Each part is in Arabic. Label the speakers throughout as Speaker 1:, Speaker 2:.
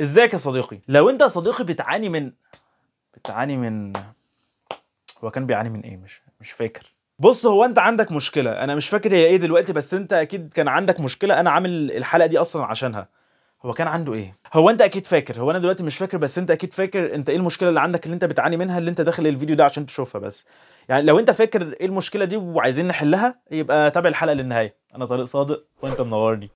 Speaker 1: ازيك يا صديقي لو انت يا صديقي بتعاني من بتعاني من هو كان بيعاني من ايه مش مش فاكر بص هو انت عندك مشكله انا مش فاكر هي ايه دلوقتي بس انت اكيد كان عندك مشكله انا عامل الحلقه دي اصلا عشانها هو كان عنده ايه هو انت اكيد فاكر هو انا دلوقتي مش فاكر بس انت اكيد فاكر انت ايه المشكله اللي عندك اللي انت بتعاني منها اللي انت داخل الفيديو ده عشان تشوفها بس يعني لو انت فاكر ايه المشكله دي وعايزين نحلها يبقى تابع الحلقه للنهايه انا طارق صادق وانت منورني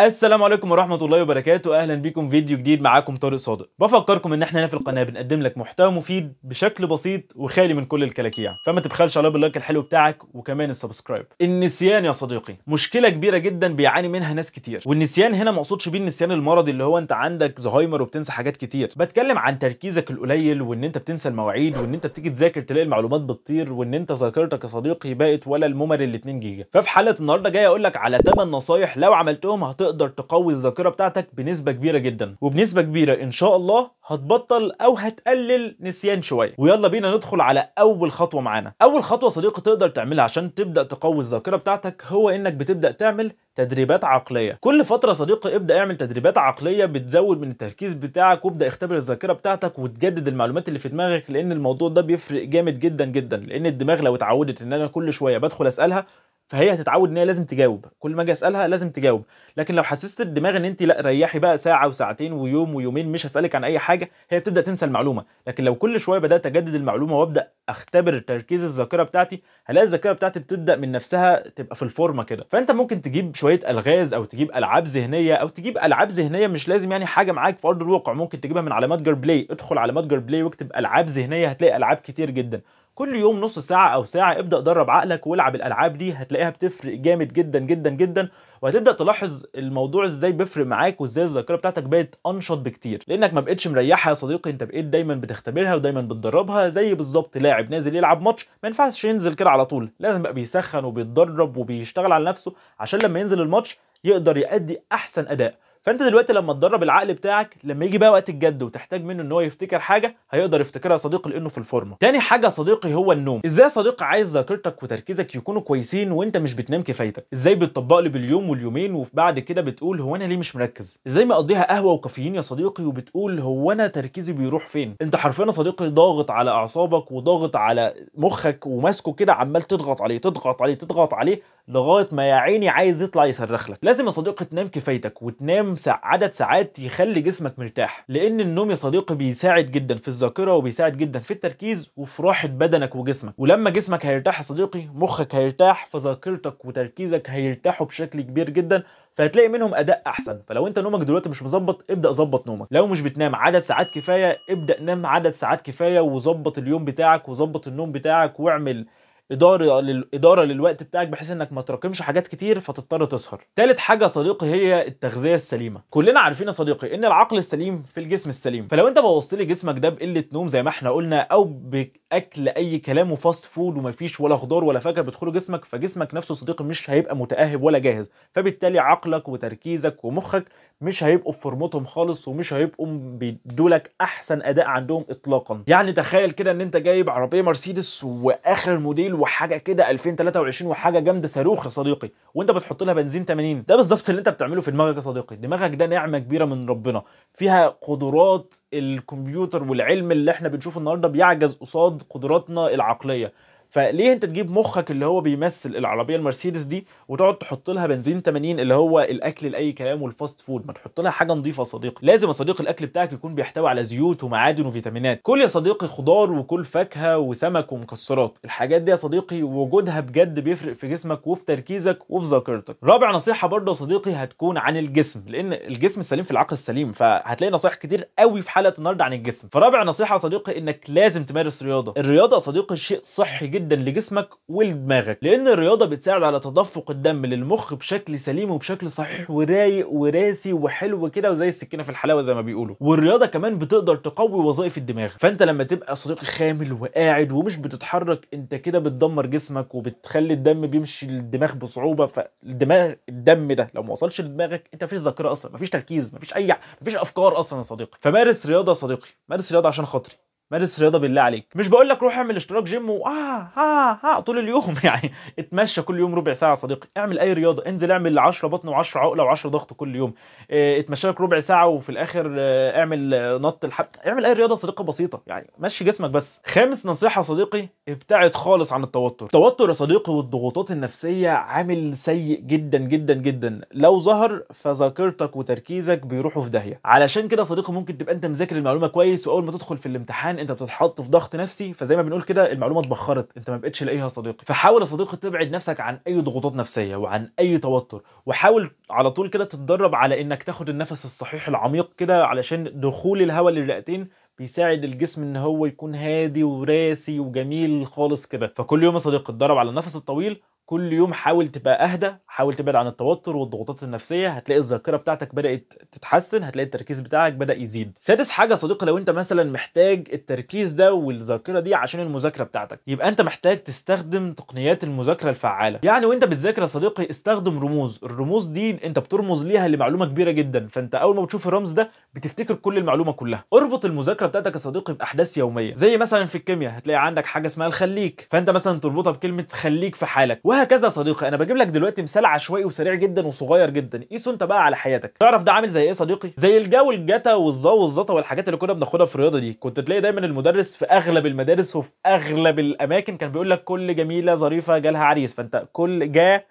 Speaker 1: السلام عليكم ورحمه الله وبركاته اهلا بيكم فيديو جديد معاكم طارق صادق بفكركم ان احنا هنا في القناه بنقدم لك محتوى مفيد بشكل بسيط وخالي من كل الكلاكيع فما تبخلش على باللايك الحلو بتاعك وكمان السبسكرايب النسيان يا صديقي مشكله كبيره جدا بيعاني منها ناس كتير والنسيان هنا ما اقصدش بيه النسيان المرضي اللي هو انت عندك زهايمر وبتنسى حاجات كتير بتكلم عن تركيزك القليل وان انت بتنسى المواعيد وان انت بتيجي تذاكر تلاقي المعلومات بتطير وان انت ذاكرتك يا صديقي بقت ولا الممر ال 2 جيجا ففي حالة النهارده جاي اقول لك على 8 نصايح لو عملتهم هت تقدر تقوي الذاكره بتاعتك بنسبه كبيره جدا وبنسبه كبيره ان شاء الله هتبطل او هتقلل نسيان شويه ويلا بينا ندخل على اول خطوه معانا اول خطوه صديقي تقدر تعملها عشان تبدا تقوي الذاكره بتاعتك هو انك بتبدا تعمل تدريبات عقليه كل فتره صديقي ابدا اعمل تدريبات عقليه بتزود من التركيز بتاعك وابدا اختبر الذاكره بتاعتك وتجدد المعلومات اللي في دماغك لان الموضوع ده بيفرق جامد جدا جدا لان الدماغ لو اتعودت ان انا كل شويه بدخل اسالها فهي هتتعود ان هي لازم تجاوب كل ما اجي اسالها لازم تجاوب لكن لو حسست الدماغ ان انت لا ريحي بقى ساعه وساعتين ويوم ويومين مش هسالك عن اي حاجه هي بتبدا تنسى المعلومه لكن لو كل شويه بدات اجدد المعلومه وابدا اختبر تركيز الذاكره بتاعتي هلاقي الذاكره بتاعتي بتبدا من نفسها تبقى في الفورمه كده فانت ممكن تجيب شويه الغاز او تجيب العاب ذهنيه او تجيب العاب ذهنيه مش لازم يعني حاجه معاك في ارض الواقع ممكن تجيبها من على متجر بلاي ادخل على متجر بلاي واكتب العاب ذهنيه هتلاقي العاب كتير جدا كل يوم نص ساعة أو ساعة ابدأ درب عقلك والعب الألعاب دي هتلاقيها بتفرق جامد جدا جدا جدا وهتبدا تلاحظ الموضوع ازاي بيفرق معاك وازاي الذاكره بتاعتك بقت انشط بكتير لانك ما بقتش مريحها يا صديقي انت بقيت دايما بتختبرها ودايما بتدربها زي بالظبط لاعب نازل يلعب ماتش ما ينفعش ينزل كده على طول لازم بقى بيسخن وبيتدرب وبيشتغل على نفسه عشان لما ينزل الماتش يقدر يأدي احسن اداء فانت دلوقتي لما تدرب العقل بتاعك لما يجي بقى وقت الجد وتحتاج منه ان هو يفتكر حاجه هيقدر يفتكرها صديقي لانه في الفورمه تاني حاجه صديقي هو النوم ازاي يا صديقي عايز ذاكرتك وتركيزك يكونوا كويسين وانت مش بتنام كفايتك ازاي بتطبق لي باليوم واليومين وبعد كده بتقول هو انا ليه مش مركز ازاي مقضيها قهوه وكافيين يا صديقي وبتقول هو انا تركيزي بيروح فين انت حرفيا صديقي ضاغط على اعصابك وضاغط على مخك وماسكه كده عمال تضغط عليه تضغط عليه تضغط عليه لغايه ما يا عيني عايز يطلع يصرخ لك لازم يا صديقي تنام كفايتك وتنام النوم عدد ساعات يخلي جسمك مرتاح لان النوم يا صديقي بيساعد جدا في الذاكره وبيساعد جدا في التركيز وفي راحه بدنك وجسمك ولما جسمك هيرتاح يا صديقي مخك هيرتاح فذاكرتك وتركيزك هيرتاحوا بشكل كبير جدا فهتلاقي منهم اداء احسن فلو انت نومك دلوقتي مش مظبط ابدا ظبط نومك لو مش بتنام عدد ساعات كفايه ابدا نام عدد ساعات كفايه وظبط اليوم بتاعك وظبط النوم بتاعك واعمل اداره اداره للوقت بتاعك بحيث انك ما تراكمش حاجات كتير فتضطر تسهر ثالث حاجه صديقي هي التغذيه السليمه كلنا عارفين يا صديقي ان العقل السليم في الجسم السليم فلو انت بوظت لي جسمك ده بقله نوم زي ما احنا قلنا او ب... اكل اي كلام وفاست فود ومفيش ولا خضار ولا فاكهه بتدخله جسمك فجسمك نفسه صديقي مش هيبقى متاهب ولا جاهز فبالتالي عقلك وتركيزك ومخك مش هيبقوا في فورمتهم خالص ومش هيبقوا بيدولك احسن اداء عندهم اطلاقا يعني تخيل كده ان انت جايب عربيه مرسيدس واخر الموديل وحاجه كده 2023 وحاجه جامده صاروخ يا صديقي وانت بتحط لها بنزين 80 ده بالظبط اللي انت بتعمله في دماغك يا صديقي دماغك ده نعمه كبيره من ربنا فيها قدرات الكمبيوتر والعلم اللي احنا بنشوفه النهارده بيعجز قصاد قدراتنا العقليه فليه انت تجيب مخك اللي هو بيمثل العربيه المرسيدس دي وتقعد تحط لها بنزين 80 اللي هو الاكل لاي كلام والفاست فود ما تحط لها حاجه نظيفه يا صديقي لازم يا صديقي الاكل بتاعك يكون بيحتوي على زيوت ومعادن وفيتامينات كل يا صديقي خضار وكل فاكهه وسمك ومكسرات الحاجات دي يا صديقي وجودها بجد بيفرق في جسمك وفي تركيزك وفي ذاكرتك رابع نصيحه برضه يا صديقي هتكون عن الجسم لان الجسم السليم في العقل السليم فهتلاقي نصايح كتير قوي في حلقه النهارده عن الجسم فرابع نصيحه يا صديقي انك لازم تمارس رياضه الرياضه يا صديقي شيء صحي جدا جدا لجسمك ولدماغك لان الرياضه بتساعد على تدفق الدم للمخ بشكل سليم وبشكل صحيح ورايق وراسي وحلو كده وزي السكينه في الحلاوه زي ما بيقولوا والرياضه كمان بتقدر تقوي وظائف الدماغ فانت لما تبقى صديقي خامل وقاعد ومش بتتحرك انت كده بتدمر جسمك وبتخلي الدم بيمشي للدماغ بصعوبه فالدماغ الدم ده لو ما وصلش لدماغك انت مفيش ذاكره اصلا مفيش تركيز مفيش اي مفيش افكار اصلا يا صديقي فمارس رياضه يا صديقي مارس رياضه عشان خاطري مارس رياضه بالله عليك مش بقول لك روح اعمل اشتراك جيم واه ها آه، آه، ها آه، طول اليوم يعني اتمشى كل يوم ربع ساعه يا صديقي اعمل اي رياضه انزل اعمل 10 بطن و10 عقله و10 ضغط كل يوم اه اتمشى لك ربع ساعه وفي الاخر اه اعمل نط الحب اعمل اي رياضه صديقه بسيطه يعني مشي جسمك بس خامس نصيحه صديقي ابتعد خالص عن التوتر التوتر يا صديقي والضغوطات النفسيه عامل سيء جدا جدا جدا لو ظهر فذاكرتك وتركيزك بيروحوا في داهيه علشان كده صديقي ممكن تبقى انت مذاكر المعلومه كويس واول ما تدخل في الامتحان الان انت بتتحط في ضغط نفسي فزي ما بنقول كده المعلومه اتبخرت انت ما بقتش لاقيها يا صديقي فحاول يا صديقي تبعد نفسك عن اي ضغوطات نفسيه وعن اي توتر وحاول على طول كده تتدرب على انك تاخد النفس الصحيح العميق كده علشان دخول الهواء للرئتين بيساعد الجسم ان هو يكون هادي وراسي وجميل خالص كده فكل يوم يا صديقي اتدرب على النفس الطويل كل يوم حاول تبقى اهدى حاول تبعد عن التوتر والضغوطات النفسيه هتلاقي الذاكره بتاعتك بدات تتحسن هتلاقي التركيز بتاعك بدا يزيد سادس حاجه صديقي لو انت مثلا محتاج التركيز ده والذاكره دي عشان المذاكره بتاعتك يبقى انت محتاج تستخدم تقنيات المذاكره الفعاله يعني وانت بتذاكر يا صديقي استخدم رموز الرموز دي انت بترمز ليها لمعلومه كبيره جدا فانت اول ما بتشوف الرمز ده بتفتكر كل المعلومه كلها اربط المذاكره بتاعتك يا صديقي باحداث يوميه زي مثلا في الكيمياء هتلاقي عندك حاجه اسمها الخليك فانت مثلا تربطها بكلمه خليك في حالك وهكذا يا صديقي انا بجيب لك دلوقتي مثال عشوائي وسريع جدا وصغير جدا قيسه انت بقى على حياتك تعرف ده عامل زي ايه يا صديقي زي الجا الجتا والظا والزطه والحاجات اللي كنا بناخدها في الرياضه دي كنت تلاقي دايما المدرس في اغلب المدارس وفي اغلب الاماكن كان بيقول لك كل جميله ظريفه جالها عريس فانت كل جا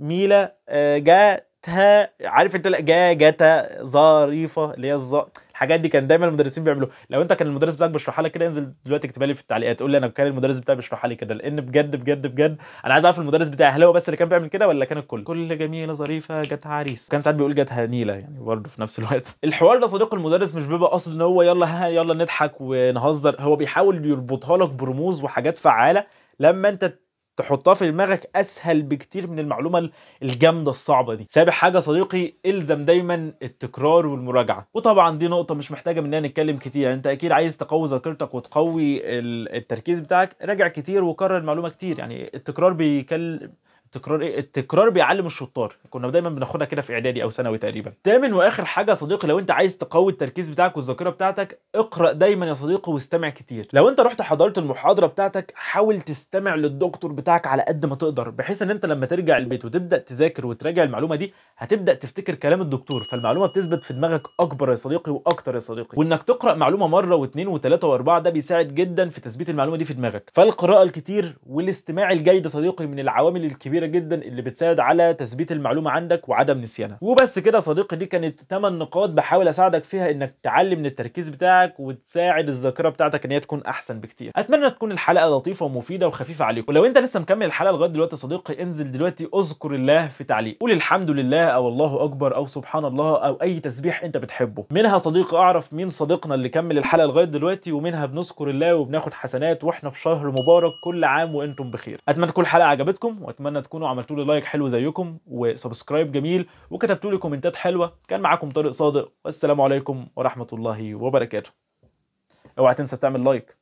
Speaker 1: ميله آه، جا جاتها عارف انت جا جتا ظريفه اللي هي الظ الحاجات دي كان دايما المدرسين بيعملوها لو انت كان المدرس بتاعك بيشرحها لك كده انزل دلوقتي اكتبها لي في التعليقات قول لي انا كان المدرس بتاعي بيشرحها لي كده لان بجد بجد بجد انا عايز اعرف المدرس بتاعي هل هو بس اللي كان بيعمل كده ولا كان الكل كل جميله ظريفه جت عريس كان ساعات بيقول جت نيله يعني برضه في نفس الوقت الحوار ده صديق المدرس مش بيبقى قصد ان هو يلا ها يلا نضحك ونهزر هو بيحاول يربطها لك برموز وحاجات فعاله لما انت تحطها في دماغك اسهل بكتير من المعلومه الجامده الصعبه دي سابع حاجه صديقي الزم دايما التكرار والمراجعه وطبعا دي نقطه مش محتاجه مننا نتكلم كتير يعني انت اكيد عايز تقوي ذاكرتك وتقوي التركيز بتاعك راجع كتير وكرر المعلومه كتير يعني التكرار بيكل التكرار ايه التكرار بيعلم الشطار كنا دايما بناخدها كده في اعدادي او ثانوي تقريبا تامن واخر حاجه يا صديقي لو انت عايز تقوي التركيز بتاعك والذاكره بتاعتك اقرا دايما يا صديقي واستمع كتير لو انت رحت حضرت المحاضره بتاعتك حاول تستمع للدكتور بتاعك على قد ما تقدر بحيث ان انت لما ترجع البيت وتبدا تذاكر وتراجع المعلومه دي هتبدا تفتكر كلام الدكتور فالمعلومه بتثبت في دماغك اكبر يا صديقي واكتر يا صديقي وانك تقرا معلومه مره واثنين وثلاثه واربعه ده بيساعد جدا في تثبيت المعلومه دي في دماغك فالقراءه الكتير والاستماع الجيد يا صديقي من العوامل الكبيره كبيره جدا اللي بتساعد على تثبيت المعلومه عندك وعدم نسيانها وبس كده صديقي دي كانت 8 نقاط بحاول اساعدك فيها انك تعلي من التركيز بتاعك وتساعد الذاكره بتاعتك ان هي تكون احسن بكتير اتمنى تكون الحلقه لطيفه ومفيده وخفيفه عليك ولو انت لسه مكمل الحلقه لغايه دلوقتي يا صديقي انزل دلوقتي اذكر الله في تعليق قول الحمد لله او الله اكبر او سبحان الله او اي تسبيح انت بتحبه منها صديقي اعرف مين صديقنا اللي كمل الحلقه لغايه دلوقتي ومنها بنذكر الله وبناخد حسنات واحنا في شهر مبارك كل عام وانتم بخير اتمنى تكون الحلقه عجبتكم واتمنى تكونوا عملتوا لي لايك حلو زيكم وسبسكرايب جميل وكتبتوا لي كومنتات حلوه كان معاكم طارق صادق والسلام عليكم ورحمه الله وبركاته اوعى تنسى تعمل لايك